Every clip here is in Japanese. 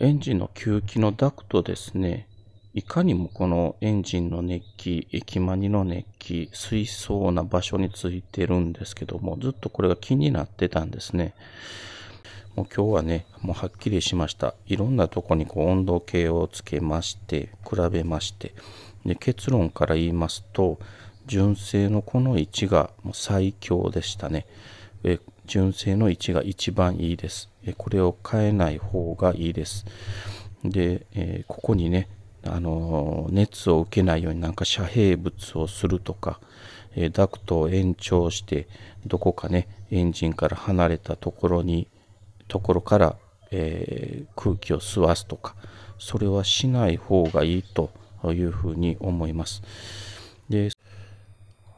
エンジンの吸気のダクトですね、いかにもこのエンジンの熱気、駅マニの熱気、水槽な場所についてるんですけども、ずっとこれが気になってたんですね。もう今日はね、もうはっきりしました。いろんなとこにこう温度計をつけまして、比べまして、で結論から言いますと、純正のこの位置がもう最強でしたね。え純正の置が一番いいです。これを変えない方がいいです。で、えここにね、あの熱を受けないようになんか遮蔽物をするとか、えダクトを延長してどこかねエンジンから離れたところにところから、えー、空気を吸わすとかそれはしない方がいいというふうに思います。で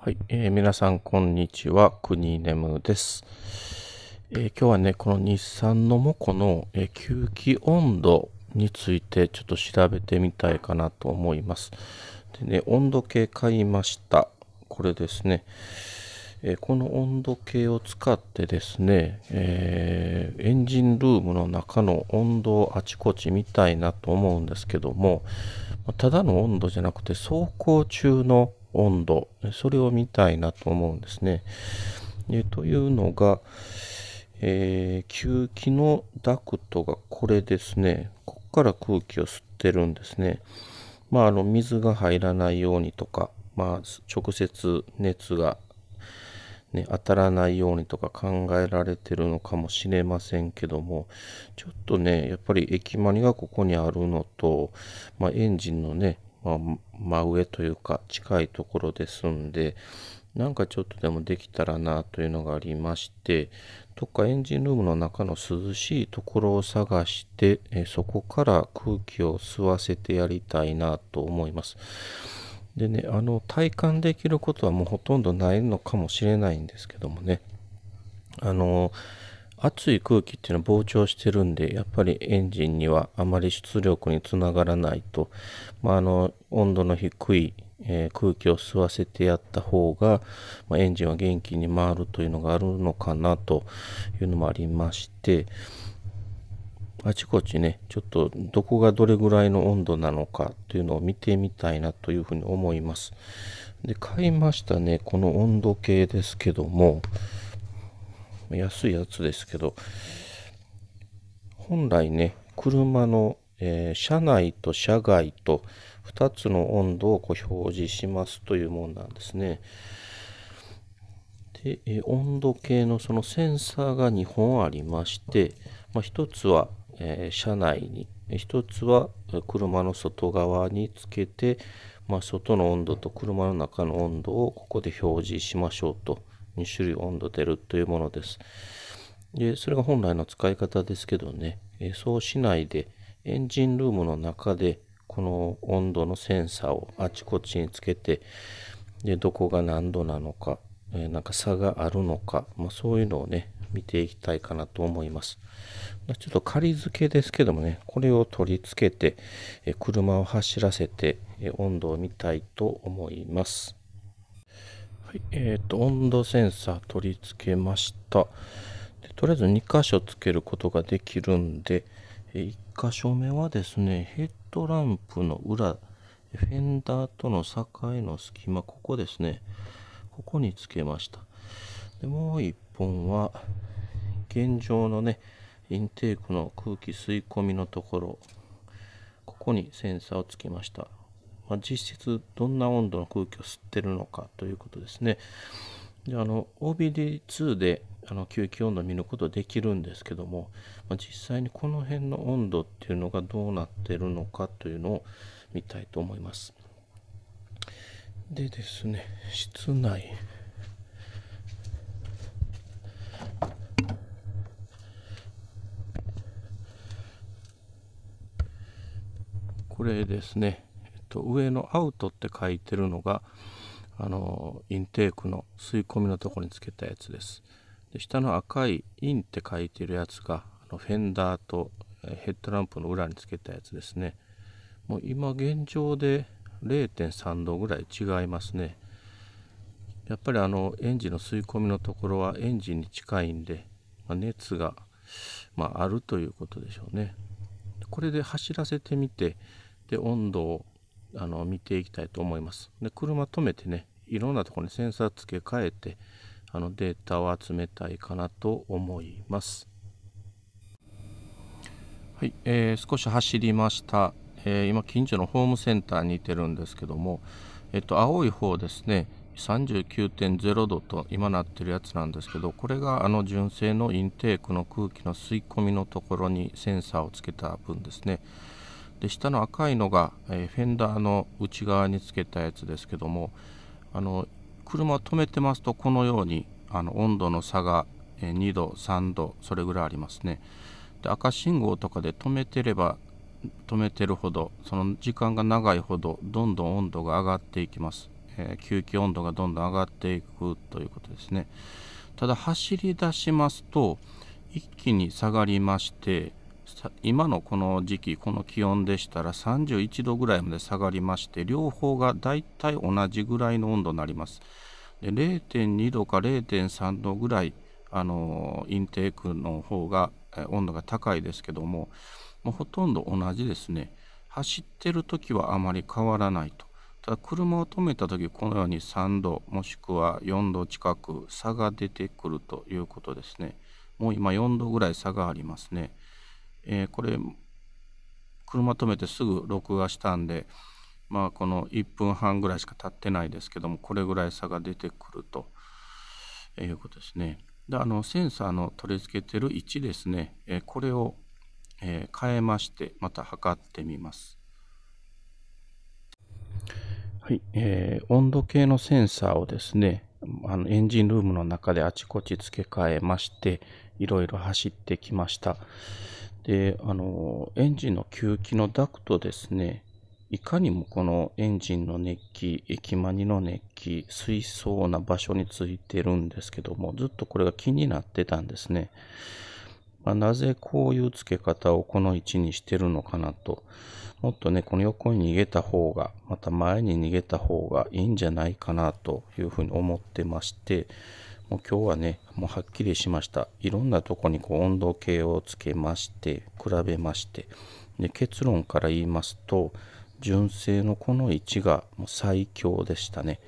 はい、えー、皆さんこんにちは、くにねです、えー、今日はね、この日産のモコの、えー、吸気温度についてちょっと調べてみたいかなと思います。でね、温度計買いました。これですね。えこの温度計を使ってですね、えエンジンルームの中の温度をあちこち見たいなと思うんですけども、ただの温度じゃなくて走行中の温度、それを見たいなと思うんですね。えというのが、えー、吸気のダクトがこれですね。ここから空気を吸ってるんですね。まあ、あの、水が入らないようにとか、まあ、直接熱が、ね、当たらないようにとか考えられてるのかもしれませんけども、ちょっとね、やっぱり液マニがここにあるのと、まあ、エンジンのね、まあ、真上というか近いところですんで、なんかちょっとでもできたらなというのがありまして、どっかエンジンルームの中の涼しいところを探して、えそこから空気を吸わせてやりたいなと思います。でね、あの体感できることはもうほとんどないのかもしれないんですけどもね、あの熱い空気っていうのは膨張してるんで、やっぱりエンジンにはあまり出力につながらないと、まあ、あの温度の低い、えー、空気を吸わせてやった方が、まあ、エンジンは元気に回るというのがあるのかなというのもありまして、あちこちね、ちょっとどこがどれぐらいの温度なのかというのを見てみたいなというふうに思います。で、買いましたね、この温度計ですけども、安いやつですけど、本来ね、車の、えー、車内と車外と2つの温度をこう表示しますというもんなんですね。で、えー、温度計のそのセンサーが2本ありまして、まあ、1つは、えー、車内に、1つは車の外側につけて、まあ、外の温度と車の中の温度をここで表示しましょうと。2種類温度出るというものです。で、それが本来の使い方ですけどね、えそうしないでエンジンルームの中でこの温度のセンサーをあちこちにつけて、で、どこが何度なのか、えなんか差があるのか、まあ、そういうのをね、見ていきたいかなと思います。ちょっと仮付けですけどもね、これを取り付けて、え車を走らせて、え温度を見たいと思います。はい、えっ、ー、と温度センサー取り付けましたでとりあえず2箇所つけることができるんで1箇所目はですねヘッドランプの裏フェンダーとの境の隙間ここですねここにつけましたでもう1本は現状のねインテークの空気吸い込みのところここにセンサーをつけましたまあ、実質どんな温度の空気を吸ってるのかということですね。であの OBD2 であの吸気温度を見ることできるんですけども、まあ、実際にこの辺の温度っていうのがどうなってるのかというのを見たいと思います。でですね、室内。これですね。と上のアウトって書いてるのがあのインテークの吸い込みのとこにつけたやつですで下の赤いインって書いてるやつがあのフェンダーとヘッドランプの裏につけたやつですねもう今現状で0.3度ぐらい違いますねやっぱりあのエンジンの吸い込みのところはエンジンに近いんで、まあ、熱が、まあ、あるということでしょうねこれで走らせてみてで温度をあの見ていきたいと思います。で車止めてねいろんなとこにセンサー付け替えてあのデータを集めたいかなと思います。はい、えー、少し走りました、えー、今近所のホームセンターにいてるんですけども、えっと、青い方ですね39.0度と今なってるやつなんですけどこれがあの純正のインテークの空気の吸い込みのところにセンサーをつけた分ですねで下の赤いのが、えフェンダーの内側につけたやつですけどもあの車を止めてますとこのようにあの温度の差が2度3度それぐらいありますねで赤信号とかで止めてれば止めてるほどその時間が長いほどどんどん温度が上がっていきます、えー、吸気温度がどんどん上がっていくということですねただ走り出しますと一気に下がりまして今のこの時期この気温でしたら31度ぐらいまで下がりまして両方がだいたい同じぐらいの温度になりますで0.2度か0.3度ぐらいあのインテークの方が温度が高いですけどももうほとんど同じですね走ってる時はあまり変わらないとただ車を止めた時このように3度もしくは4度近く差が出てくるということですねもう今4度ぐらい差がありますね。えー、これ車止めてすぐ録画したんでまあこの1分半ぐらいしか経ってないですけどもこれぐらい差が出てくるということですね。であのセンサーの取り付けてる位置ですね、えー、これを、えー、変えましてまた測ってみます。はいえー、温度計のセンサーをですねあのエンジンルームの中であちこち付け替えましていろいろ走ってきました。で、あの、エンジンの吸気のダクトですね、いかにもこのエンジンの熱気、液マニの熱気、水槽な場所についてるんですけども、ずっとこれが気になってたんですね。まあ、なぜこういう付け方をこの位置にしてるのかなと。もっとね、この横に逃げた方が、また前に逃げた方がいいんじゃないかなというふうに思ってまして、もう今日はね、もうはっきりしました。いろんなとこにこう温度計をつけまして、比べまして。で結論から言いますと、純正のこの位置がもう最強でしたね。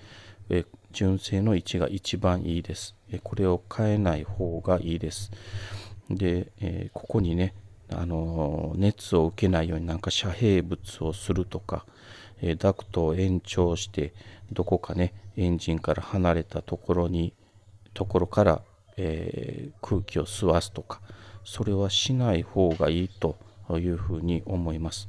え純正の位置が一番いいです。えこれを変えない方がいいです。で、えー、ここにね、あの熱を受けないようになんか遮蔽物をするとか、えー、ダクトを延長してどこかねエンジンから離れたところにところから、えー、空気を吸わすとかそれはしない方がいいというふうに思います。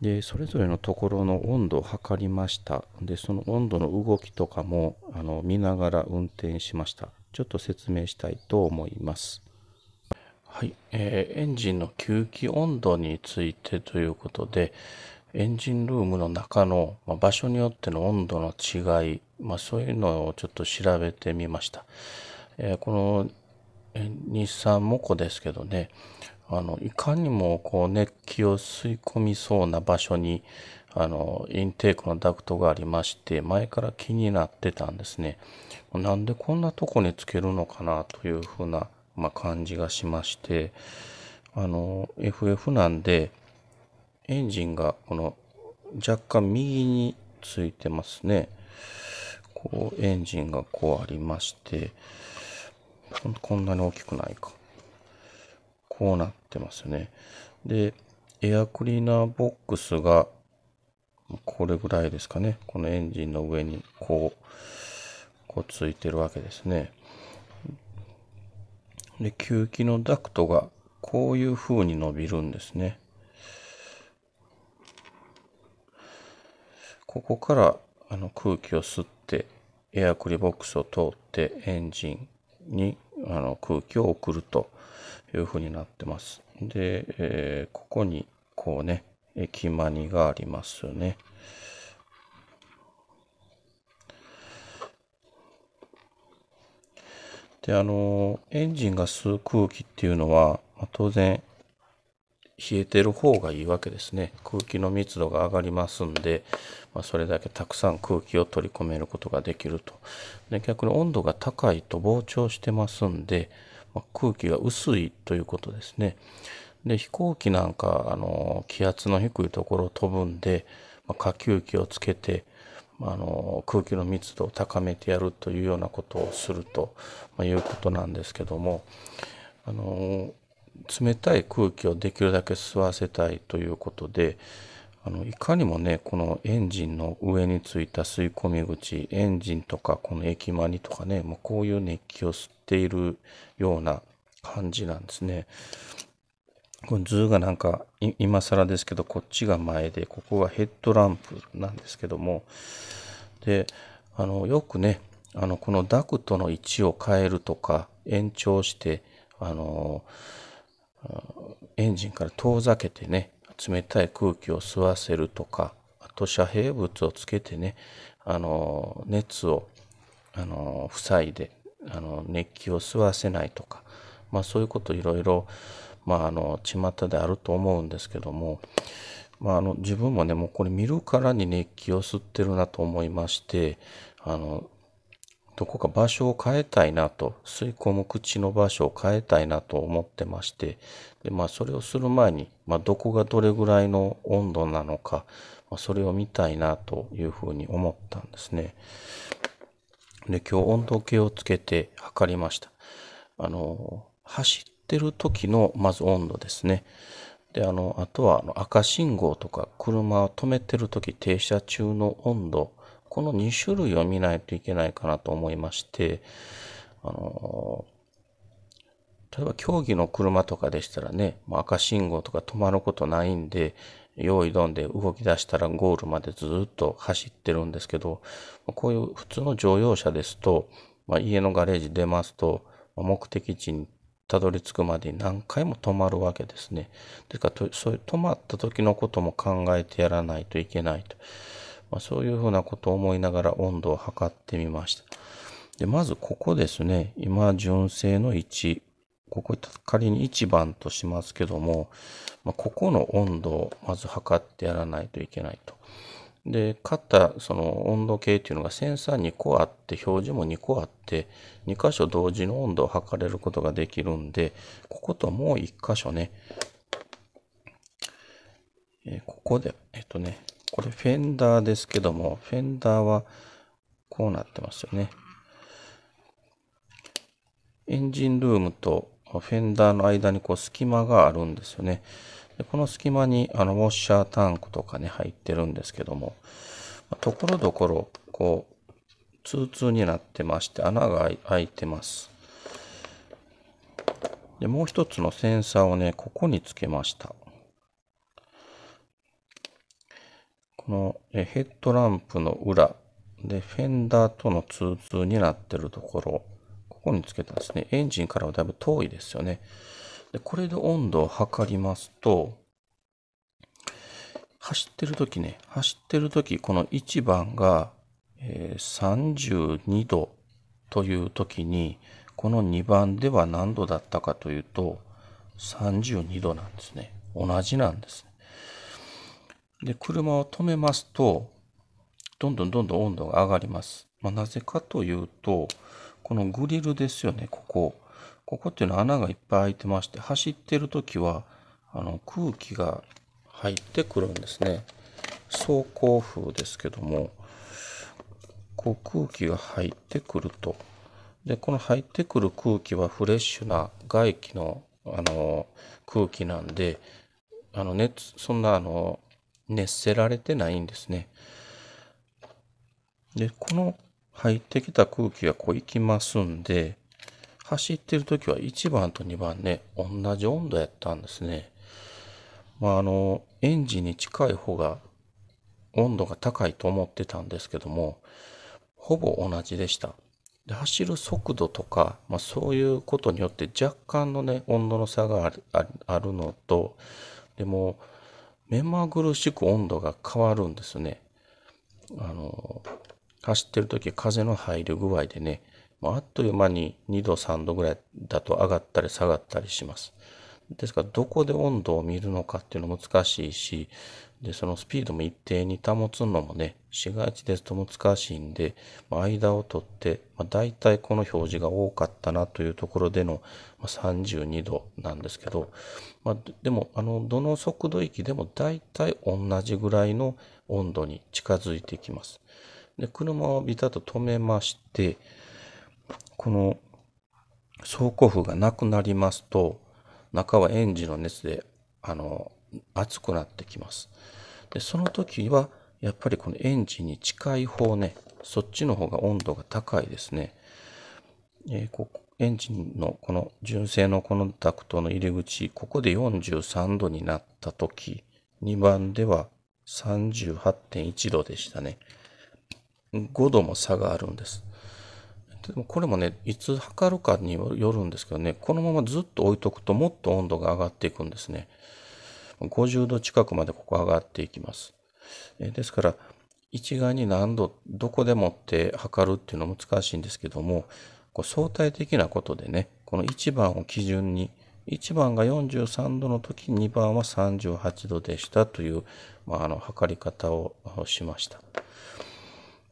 でそれぞれのところの温度を測りましたでその温度の動きとかもあの見ながら運転しましたちょっと説明したいと思いますはい、えー、エンジンの吸気温度についてということでエンジンルームの中の、まあ、場所によっての温度の違いまあ、そういうのをちょっと調べてみました。えー、この日産モコですけどね、あの、いかにもこう熱気を吸い込みそうな場所に、あの、インテークのダクトがありまして、前から気になってたんですね。なんでこんなとこにつけるのかなというふうな、まあ、感じがしまして、あの、FF なんで、エンジンがこの若干右についてますね。こうエンジンがこうありまして、こんなに大きくないか。こうなってますね。で、エアクリーナーボックスがこれぐらいですかね。このエンジンの上にこう、こうついてるわけですね。で、吸気のダクトがこういう風に伸びるんですね。ここからあの空気を吸っエアクリボックスを通ってエンジンにあの空気を送るというふうになってます。で、えー、ここにこうね、駅マニがありますね。で、あの、エンジンが吸う空気っていうのは、当然冷えてる方がいいわけですね。空気の密度が上がりますんで、まあ、それだけたくさん空気を取り込めることができると。で逆に温度が高いと膨張してますんで、まあ、空気が薄いということですね。で飛行機なんかあの気圧の低いところを飛ぶんで、まあ、下級機をつけて、あの空気の密度を高めてやるというようなことをすると、まいうことなんですけども。あの冷たい空気をできるだけ吸わせたいということであのいかにもねこのエンジンの上についた吸い込み口エンジンとかこの駅間にとかねもうこういう熱気を吸っているような感じなんですね。この図がなんか今更ですけどこっちが前でここがヘッドランプなんですけどもであのよくねあのこのダクトの位置を変えるとか延長してあのーエンジンから遠ざけてね、冷たい空気を吸わせるとか、あと遮蔽物をつけてね、あの、熱を、あの、塞いで、あの、熱気を吸わせないとか、まあそういうこといろいろ、まああの、巷であると思うんですけども、まああの、自分もね、もうこれ見るからに熱気を吸ってるなと思いまして、あの、どこか場所を変えたいなと、吸い込む口の場所を変えたいなと思ってまして、でまあ、それをする前に、まあ、どこがどれぐらいの温度なのか、まあ、それを見たいなというふうに思ったんですね。で、今日温度計をつけて測りました。あの、走ってる時のまず温度ですね。で、あの、あとはあの赤信号とか車を止めてる時停車中の温度この2種類を見ないといけないかなと思いまして、あの、例えば競技の車とかでしたらね、ま赤信号とか止まることないんで、用意どんで動き出したらゴールまでずっと走ってるんですけど、こういう普通の乗用車ですと、まあ、家のガレージ出ますと、目的地にたどり着くまでに何回も止まるわけですね。ですから、そういう止まった時のことも考えてやらないといけないと。まあ、そういうふうなことを思いながら温度を測ってみました。で、まずここですね。今、純正の1。ここ仮に1番としますけども、まあ、ここの温度をまず測ってやらないといけないと。で、買ったその温度計っていうのがセンサー2個あって、表示も2個あって、2箇所同時の温度を測れることができるんで、ここともう1箇所ね、えー、ここで、えっとね、これフェンダーですけども、フェンダーはこうなってますよね。エンジンルームとフェンダーの間にこう隙間があるんですよね。でこの隙間にあのウォッシャータンクとかね入ってるんですけども、ところどころこう、通通になってまして穴が開いてます。でもう一つのセンサーをね、ここにつけました。のヘッドランプの裏で、フェンダーとの通通になってるところ、ここにつけたんですね。エンジンからはだいぶ遠いですよね。で、これで温度を測りますと、走ってる時ね、走ってる時、この1番が、えー、32度という時に、この2番では何度だったかというと、32度なんですね。同じなんですで、車を止めますと、どんどんどんどん温度が上がります。まあ、なぜかというと、このグリルですよね、ここ。ここっていうのは穴がいっぱい開いてまして、走ってる時は、あの、空気が入ってくるんですね。走行風ですけども、こう空気が入ってくると。で、この入ってくる空気はフレッシュな外気の、あの、空気なんで、あの熱、そんなあの、熱せられてないんですね。で、この入ってきた空気がこう行きますんで、走ってる時は1番と2番ね、同じ温度やったんですね。まあ、あの、エンジンに近い方が温度が高いと思ってたんですけども、ほぼ同じでした。で走る速度とか、まあ、そういうことによって若干のね、温度の差があるのと、でも、目まぐるしく温度が変わるんですね。あの、走ってる時風の入り具合でね、もうあっという間に2度3度ぐらいだと上がったり下がったりします。ですからどこで温度を見るのかっていうの難しいし、で、そのスピードも一定に保つのもね、市街地ですと難しいんで、まあ、間を取って、まあ、大体この表示が多かったなというところでの、まあ、32度なんですけど、まあ、でも、あの、どの速度域でも大体同じぐらいの温度に近づいてきます。で、車をビタッと止めまして、この走行風がなくなりますと、中はエンジンの熱で、あの、熱くなってきます。で、その時は、やっぱりこのエンジンに近い方ね、そっちの方が温度が高いですね。えー、ここエンジンのこの純正のこのダクトの入り口、ここで43度になった時、2番では38.1度でしたね。5度も差があるんです。でもこれもね、いつ測るかによるんですけどね、このままずっと置いとくともっと温度が上がっていくんですね。50度近くまでここ上がっていきます。ですから、一概に何度、どこでもって測るっていうのは難しいんですけども、こう相対的なことでね、この1番を基準に、1番が43度の時、2番は38度でしたという、まあ、あの測り方をしました。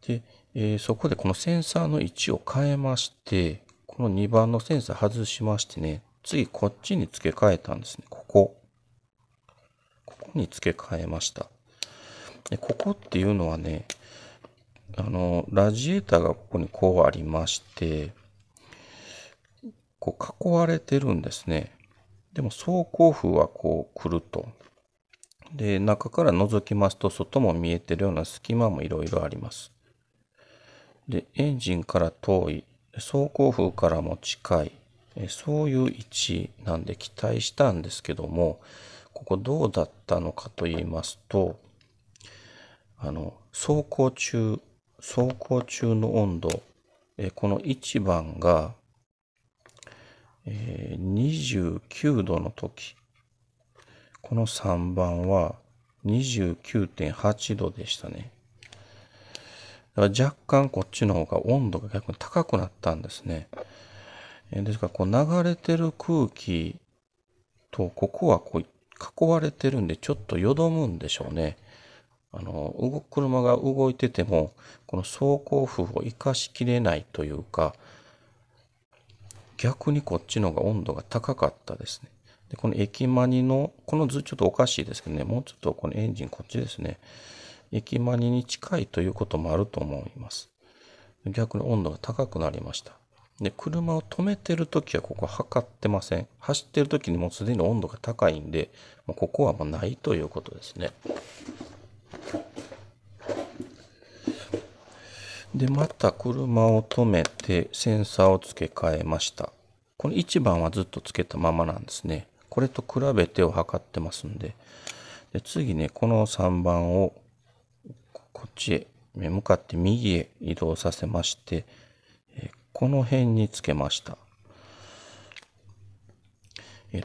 で、えー、そこでこのセンサーの位置を変えまして、この2番のセンサー外しましてね、次こっちに付け替えたんですね。こに付け替えました。でここっていうのはね、あの、ラジエーターがここにこうありまして、こう囲われてるんですね。でも走行風はこう来ると。で、中から覗きますと外も見えてるような隙間もいろいろあります。で、エンジンから遠い、走行風からも近い、そういう位置なんで期待したんですけども、ここどうだったのかと言いますと、あの、走行中、走行中の温度、えこの1番が、えー、29度の時、この3番は29.8度でしたね。だから若干こっちの方が温度が逆に高くなったんですね。えですから、こう流れてる空気と、ここはこう囲われてるんで、ちょっとよどむんでしょうね。あの、動く車が動いてても、この走行風を生かしきれないというか、逆にこっちの方が温度が高かったですね。で、この駅マニの、この図ちょっとおかしいですけどね、もうちょっとこのエンジンこっちですね。駅マニに近いということもあると思います。逆に温度が高くなりました。で、車を止めてるときはここ測ってません。走ってるときにもうすでに温度が高いんで、もうここはもうないということですね。で、また車を止めてセンサーを付け替えました。この1番はずっと付けたままなんですね。これと比べてを測ってますんで。で次ね、この3番をこっちへ向かって右へ移動させまして、この辺につけました。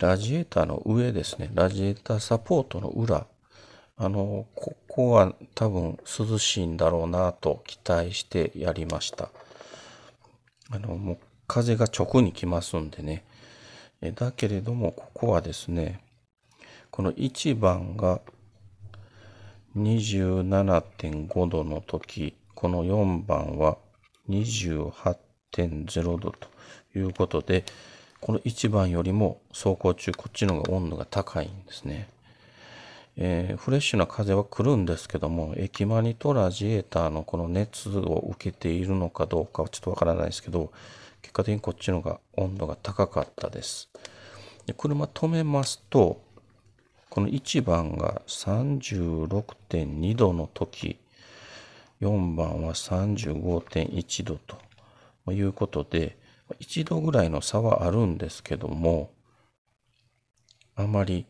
ラジエーターの上ですね。ラジエーターサポートの裏。あの、ここは多分涼しいんだろうなと期待してやりました。あの、もう風が直に来ますんでね。だけれども、ここはですね、この1番が27.5度の時、この4番は28.5 1.0度ということで、この1番よりも走行中、こっちの方が温度が高いんですね。えー、フレッシュな風は来るんですけども、駅マニトラジエーターのこの熱を受けているのかどうかはちょっとわからないですけど、結果的にこっちの方が温度が高かったです。で車止めますと、この1番が36.2度の時、4番は35.1度ということで、1度ぐらいの差はあるんですけども、あまり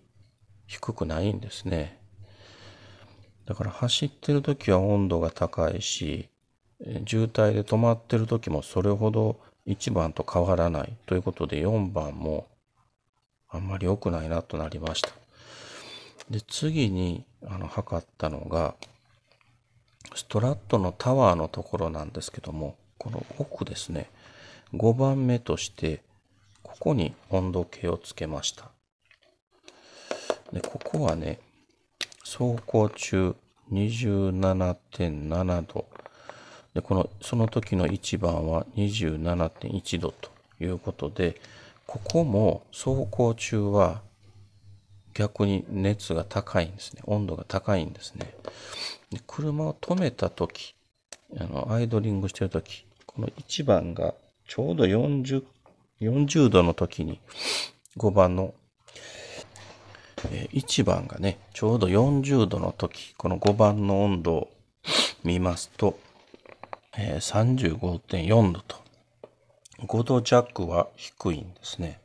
低くないんですね。だから走ってる時は温度が高いし、渋滞で止まってる時もそれほど1番と変わらないということで4番もあんまり良くないなとなりました。で、次にあの測ったのが、ストラットのタワーのところなんですけども、この奥ですね、5番目として、ここに温度計をつけました。で、ここはね、走行中27.7度。で、この、その時の1番は27.1度ということで、ここも走行中は逆に熱が高いんですね。温度が高いんですね。で車を止めた時、あの、アイドリングしてる時、この1番がちょうど40、40度の時に5番の、え1番がね、ちょうど40度の時、この5番の温度を見ますと、え35.4度と、5度弱は低いんですね。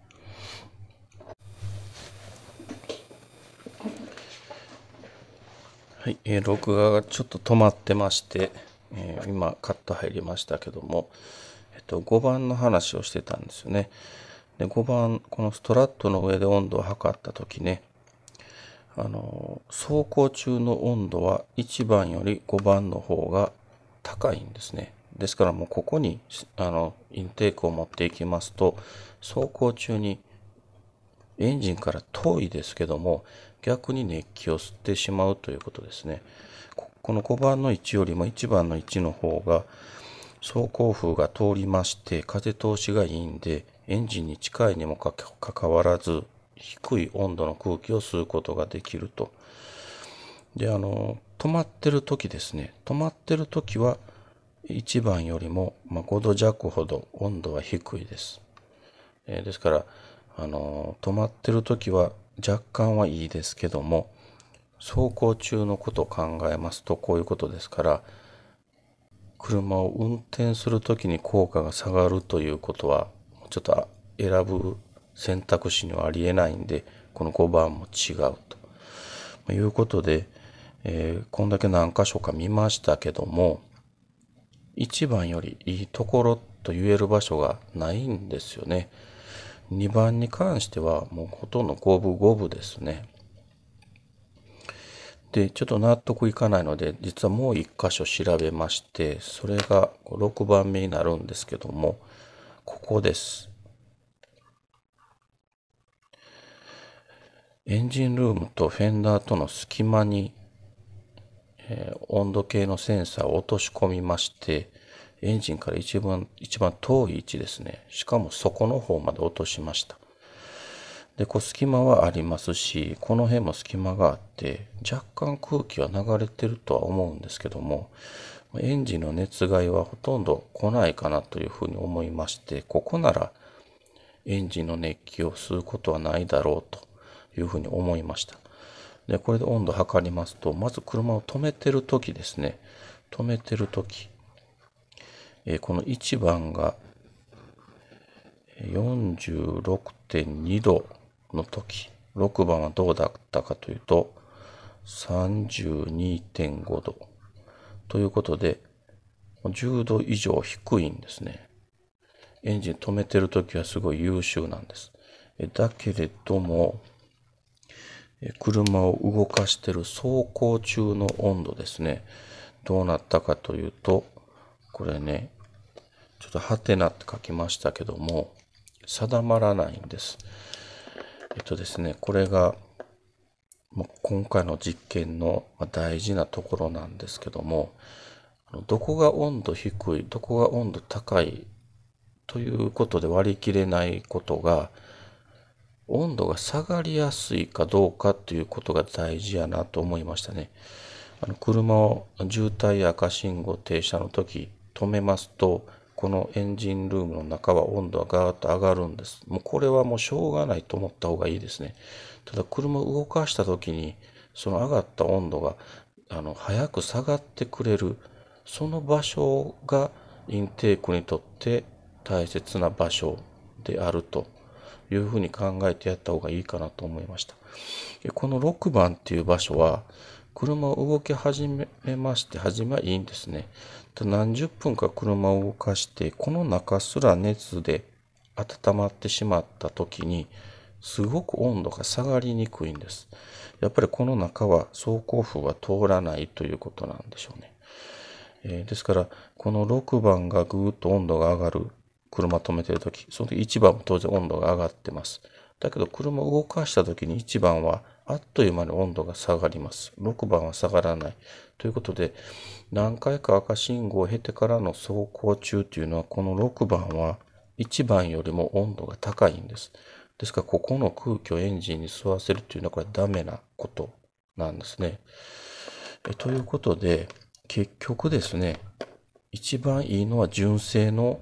はい、えー、録画がちょっと止まってまして、えー、今カット入りましたけども、えっと、5番の話をしてたんですよね。で5番このストラットの上で温度を測った時ねあの走行中の温度は1番より5番の方が高いんですね。ですからもうここにあのインテークを持っていきますと走行中にエンジンから遠いですけども逆に熱気を吸ってしまうということですね。この5番の1よりも1番の1の方が走行風が通りまして風通しがいいんでエンジンに近いにもかかわらず低い温度の空気を吸うことができると。で、あの、止まってる時ですね。止まってる時は1番よりも、ま5度弱ほど温度は低いです。えー、ですから、あの、止まってる時は若干はいいですけども、走行中のことを考えますとこういうことですから車を運転する時に効果が下がるということはちょっと選ぶ選択肢にはありえないんでこの5番も違うということで、えー、こんだけ何箇所か見ましたけども1番よりいいところと言える場所がないんですよね。2番に関してはもうほとんど五分五分ですね。で、ちょっと納得いかないので、実はもう一箇所調べまして、それが6番目になるんですけども、ここです。エンジンルームとフェンダーとの隙間に、えー、温度計のセンサーを落とし込みまして、エンジンから一番、一番遠い位置ですね。しかも底の方まで落としました。で、こう隙間はありますし、この辺も隙間があって、若干空気は流れてるとは思うんですけども、エンジンの熱害はほとんど来ないかなというふうに思いまして、ここならエンジンの熱気を吸うことはないだろうというふうに思いました。で、これで温度測りますと、まず車を止めてる時ですね。止めてる時。えー、この1番が46.2度。の時、6番はどうだったかというと、32.5度。ということで、10度以上低いんですね。エンジン止めてる時はすごい優秀なんです。だけれども、車を動かしてる走行中の温度ですね。どうなったかというと、これね、ちょっとハテナって書きましたけども、定まらないんです。えっとですね、これが、ま、今回の実験の大事なところなんですけども、どこが温度低い、どこが温度高いということで割り切れないことが、温度が下がりやすいかどうかということが大事やなと思いましたね。あの車を渋滞や赤信号停車の時止めますと、このエンジンルームの中は温度はガーッと上がるんです。もうこれはもうしょうがないと思った方がいいですね。ただ車を動かした時にその上がった温度があの早く下がってくれるその場所がインテークにとって大切な場所であるというふうに考えてやった方がいいかなと思いました。この6番っていう場所は車を動き始めまして、始めはいいんですね。何十分か車を動かして、この中すら熱で温まってしまった時に、すごく温度が下がりにくいんです。やっぱりこの中は走行風は通らないということなんでしょうね。えー、ですから、この6番がぐーっと温度が上がる。車止めてるとき、その時1番も当然温度が上がってます。だけど車を動かしたときに1番はあっという間に温度が下がります。6番は下がらない。ということで、何回か赤信号を経てからの走行中というのは、この6番は1番よりも温度が高いんです。ですから、ここの空気をエンジンに吸わせるというのは、これダメなことなんですね。ということで、結局ですね、一番いいのは純正の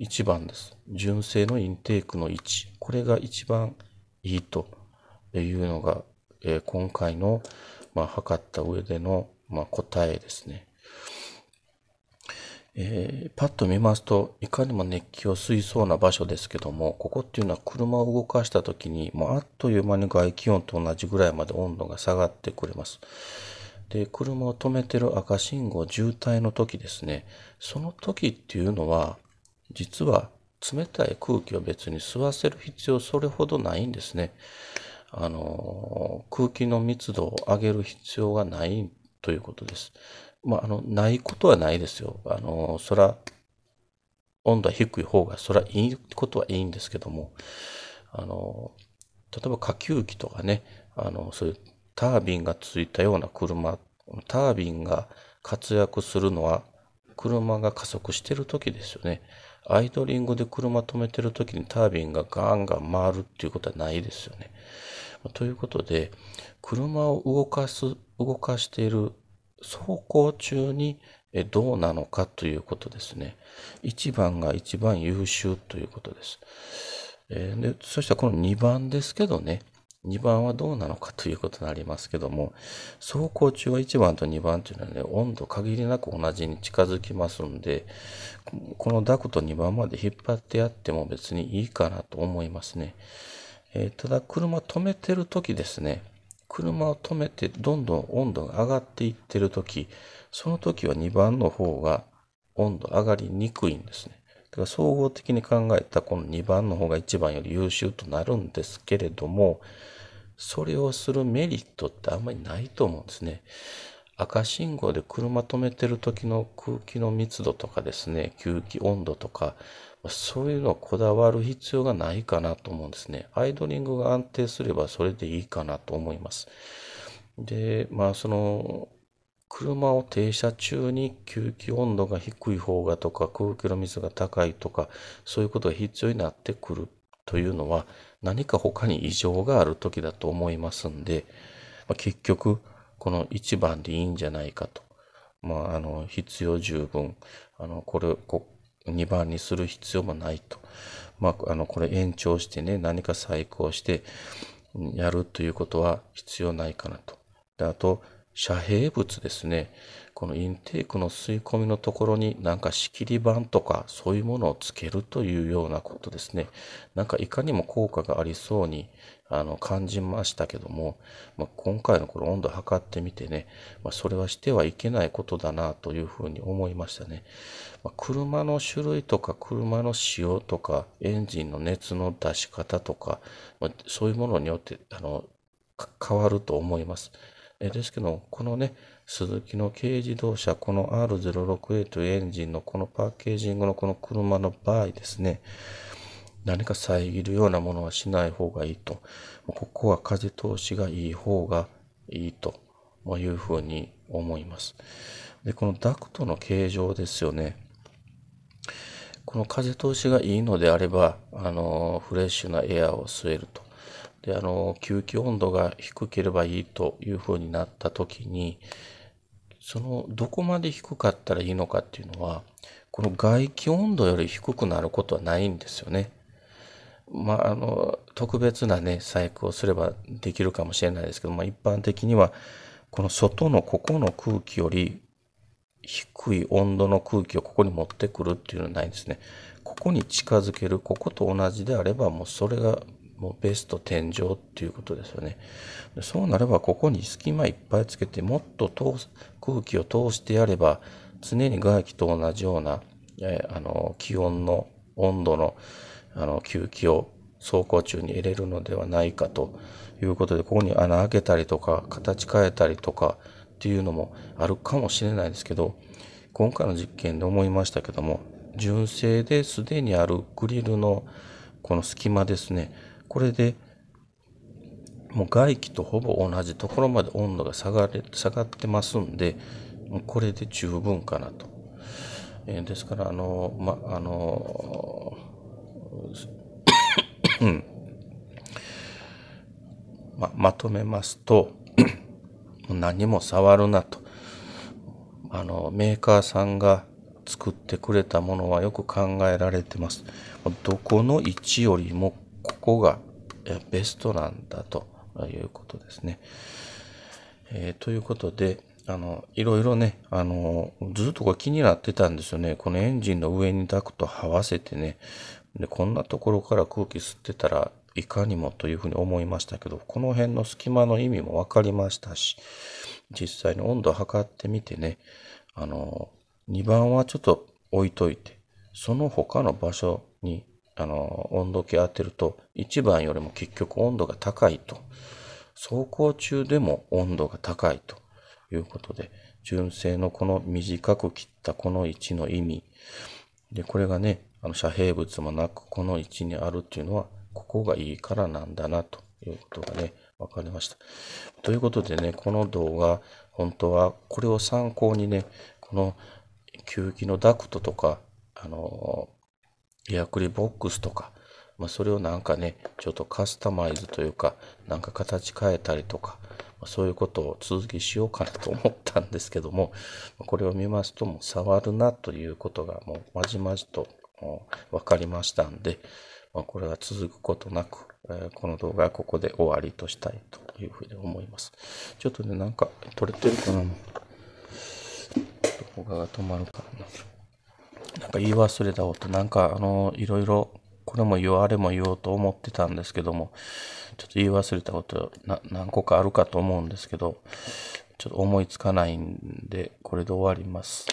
1番です。純正のインテークの位置。これが一番いいというのがえー、今回の、まあ、測った上での、まあ、答えですね。えー、パッと見ますと、いかにも熱気を吸いそうな場所ですけども、ここっていうのは車を動かした時に、もうあっという間に外気温と同じぐらいまで温度が下がってくれます。で、車を止めてる赤信号渋滞の時ですね、その時っていうのは、実は冷たい空気を別に吸わせる必要それほどないんですね。あの、空気の密度を上げる必要がないということです。まあ、あの、ないことはないですよ。あの、そ温度は低い方が、それはいいことはいいんですけども、あの、例えば火球機とかね、あの、そういうタービンがついたような車、タービンが活躍するのは、車が加速してる時ですよね。アイドリングで車止めてる時にタービンがガンガン回るっていうことはないですよね。ということで、車を動かす、動かしている走行中にどうなのかということですね。1番が一番優秀ということです。えー、でそしてこの2番ですけどね、2番はどうなのかということになりますけども、走行中は1番と2番というのはね、温度限りなく同じに近づきますんで、このダクト2番まで引っ張ってやっても別にいいかなと思いますね。えー、ただ、車止めてる時ですね、車を止めてどんどん温度が上がっていってる時、その時は2番の方が温度上がりにくいんですね。だから総合的に考えたこの2番の方が1番より優秀となるんですけれども、それをするメリットってあんまりないと思うんですね。赤信号で車止めてる時の空気の密度とかですね、吸気温度とか、そういうのをこだわる必要がないかなと思うんですね。アイドリングが安定すればそれでいいかなと思います。で、まあその車を停車中に吸気温度が低い方がとか空気の密が高いとかそういうことが必要になってくるというのは何か他に異常がある時だと思いますんで、まあ、結局この1番でいいんじゃないかと。まあ、あの必要十分あのこれこ2番にする必要もないと。まあ、あのこれ延長してね何か再考してやるということは必要ないかなと。であと遮蔽物ですね。このインテークの吸い込みのところになんか仕切り板とかそういうものをつけるというようなことですね。なんかいかにも効果がありそうにあの感じましたけども、まあ、今回のこの温度を測ってみてね、まあ、それはしてはいけないことだなというふうに思いましたね。まあ、車の種類とか車の仕様とかエンジンの熱の出し方とか、まそういうものによってあの変わると思います。えですけど、このね、鈴木の軽自動車、この R06A というエンジンのこのパッケージングのこの車の場合ですね、何か遮るようなものはしない方がいいと。ここは風通しがいい方がいいというふうに思います。で、このダクトの形状ですよね。この風通しがいいのであれば、あの、フレッシュなエアを吸えると。で、あの、吸気温度が低ければいいというふうになった時に、その、どこまで低かったらいいのかっていうのは、この外気温度より低くなることはないんですよね。まあ、あの、特別なね、細工をすればできるかもしれないですけど、まあ、一般的には、この外のここの空気より低い温度の空気をここに持ってくるっていうのはないんですね。ここに近づける、ここと同じであれば、もうそれがもうベスト天井っていうことですよね。そうなればここに隙間いっぱいつけてもっと通空気を通してやれば常に外気と同じような、えあの気温の温度のあの吸気を走行中に入れるのではないかということでここに穴開けたりとか形変えたりとかっていうのもあるかもしれないですけど今回の実験で思いましたけども純正ですでにあるグリルのこの隙間ですねこれでもう外気とほぼ同じところまで温度が下がれ下がってますんで、これで十分かなと。えー、ですから、あの、ま、あのま、まとめますと、何も触るなと。あの、メーカーさんが作ってくれたものはよく考えられてます。どこの位置よりもここがベストなんだということですね。えー、ということで、あの、いろいろね、あの、ずっとこ気になってたんですよね。このエンジンの上にダクト這わせてね、で、こんなところから空気吸ってたらいかにもというふうに思いましたけど、この辺の隙間の意味も分かりましたし、実際に温度を測ってみてね、あの、2番はちょっと置いといて、その他の場所にあの、温度計当てると、1番よりも結局温度が高いと。走行中でも温度が高いということで、純正のこの短く切ったこの位置の意味。で、これがね、あの遮蔽物もなくこの位置にあるっていうのは、ここがいいからなんだなということがね、わかりました。ということでね、この動画、本当はこれを参考にね、この吸気のダクトとか、あのエアクリボックスとか、まあ、それをなんかね、ちょっとカスタマイズというか、なんか形変えたりとか、まあ、そういうことを続きしようかなと思ったんですけども、これを見ますと、もう触るなということがもうまじまじと分かりましたんで、まあ、これは続くことなく、えこの動画はここで終わりとしたいというふうに思います。ちょっとね、なんか取れてるかな動画が止まるかな。か言い忘れたこと、なんかあの、いろいろ、これも言われも言おうと思ってたんですけども、ちょっと言い忘れたこと何個かあるかと思うんですけど、ちょっと思いつかないんで、これで終わります。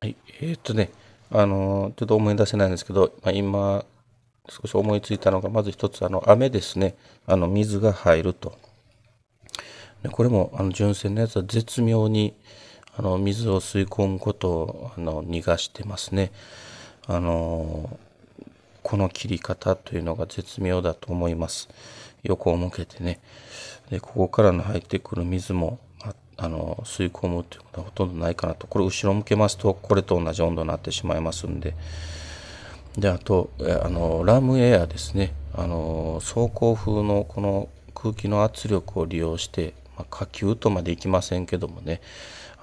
はい、えー、っとね、あの、ちょっと思い出せないんですけど、まあ、今、少し思いついたのが、まず一つ、あの、雨ですね。あの、水が入ると。でこれも、あの、純正のやつは絶妙に、あの水を吸い込むことをあの逃がしてますね。あのこの切り方というのが絶妙だと思います。横を向けてね。で、ここからの入ってくる水も、ああの、吸い込むということはほとんどないかなと。これ後ろ向けますと、これと同じ温度になってしまいますんで。で、あと、あの、ラムエアですね。あの、走行風のこの空気の圧力を利用して、まあ、下級とまでいきませんけどもね。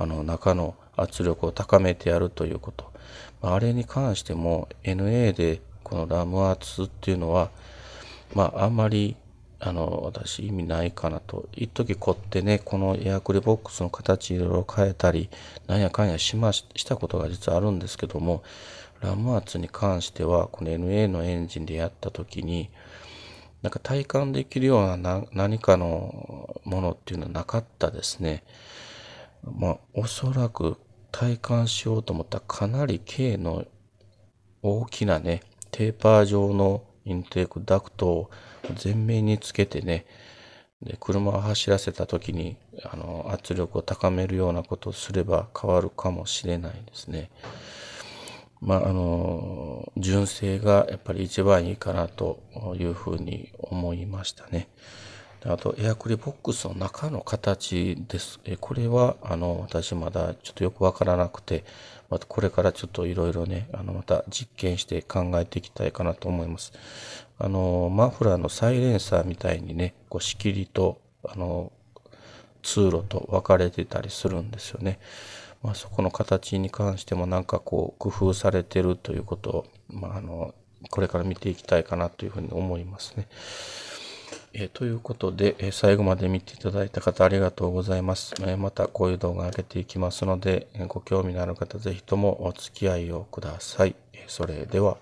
あの中の圧力を高めてやるということ。まあ、あれに関しても NA でこのラム圧っていうのは、まあ、あんまりあの、私意味ないかなと。一時凝ってね、このエアクリボックスの形いろいろ変えたり、なんやかんやしまし、したことが実はあるんですけども、ラム圧に関しては、この NA のエンジンでやった時に、なんか体感できるような何かのものっていうのはなかったですね。まあ、おそらく体感しようと思ったらかなり軽の大きなね、テーパー状のインテークダクトを全面につけてね、で、車を走らせた時に、あの、圧力を高めるようなことをすれば変わるかもしれないですね。まあ、あの、純正がやっぱり一番いいかなというふうに思いましたね。あと、エアクリボックスの中の形です。えこれは、あの、私まだちょっとよくわからなくて、またこれからちょっといろいろね、あの、また実験して考えていきたいかなと思います。あの、マフラーのサイレンサーみたいにね、こう、仕切りと、あの、通路と分かれてたりするんですよね。まあ、そこの形に関してもなんかこう、工夫されてるということを、まあ、あの、これから見ていきたいかなというふうに思いますね。えー、ということで、えー、最後まで見ていただいた方ありがとうございます。えー、またこういう動画上げていきますので、えご興味のある方ぜひともお付き合いをください。えそれでは。